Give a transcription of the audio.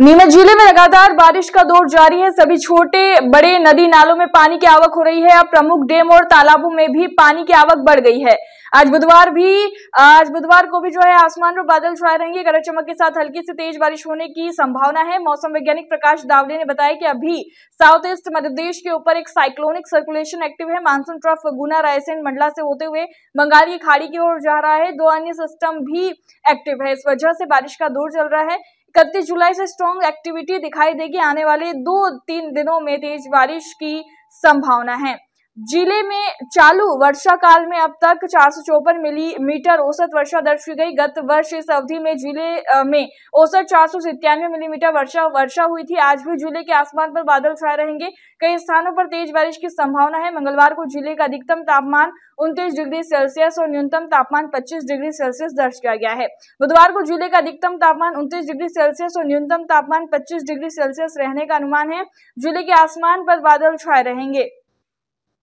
नीमच जिले में लगातार बारिश का दौर जारी है सभी छोटे बड़े नदी नालों में पानी की आवक हो रही है अब प्रमुख डेम और तालाबों में भी पानी की आवक बढ़ गई है आज बुधवार भी आज बुधवार को भी जो है आसमान पर बादल छाए रहेंगे गरज चमक के साथ हल्की से तेज बारिश होने की संभावना है मौसम वैज्ञानिक प्रकाश दावले ने बताया कि अभी साउथ ईस्ट मध्यप्रदेश के ऊपर एक साइक्लोनिक सर्कुलेशन एक्टिव है मानसून ट्रफ गुना रायसेन मंडला से होते हुए बंगाल की खाड़ी की ओर जा रहा है दो अन्य सिस्टम भी एक्टिव है इस वजह से बारिश का दौर चल रहा है इकतीस जुलाई से स्ट्रॉन्ग एक्टिविटी दिखाई देगी आने वाले दो तीन दिनों में तेज बारिश की संभावना है जिले में चालू वर्षा काल में अब तक चार मिलीमीटर औसत वर्षा दर्ज की गई गत वर्ष इस अवधि में जिले में औसत चार मिलीमीटर वर्षा वर्षा हुई थी आज भी जिले के आसमान पर बादल छाए रहेंगे कई स्थानों पर तेज बारिश की संभावना है मंगलवार को जिले का अधिकतम तापमान उनतीस डिग्री सेल्सियस और न्यूनतम तापमान पच्चीस डिग्री सेल्सियस दर्ज किया गया है बुधवार को जिले का अधिकतम तापमान उनतीस डिग्री सेल्सियस और न्यूनतम तापमान पच्चीस डिग्री सेल्सियस रहने का अनुमान है जिले के आसमान पर बादल छाए रहेंगे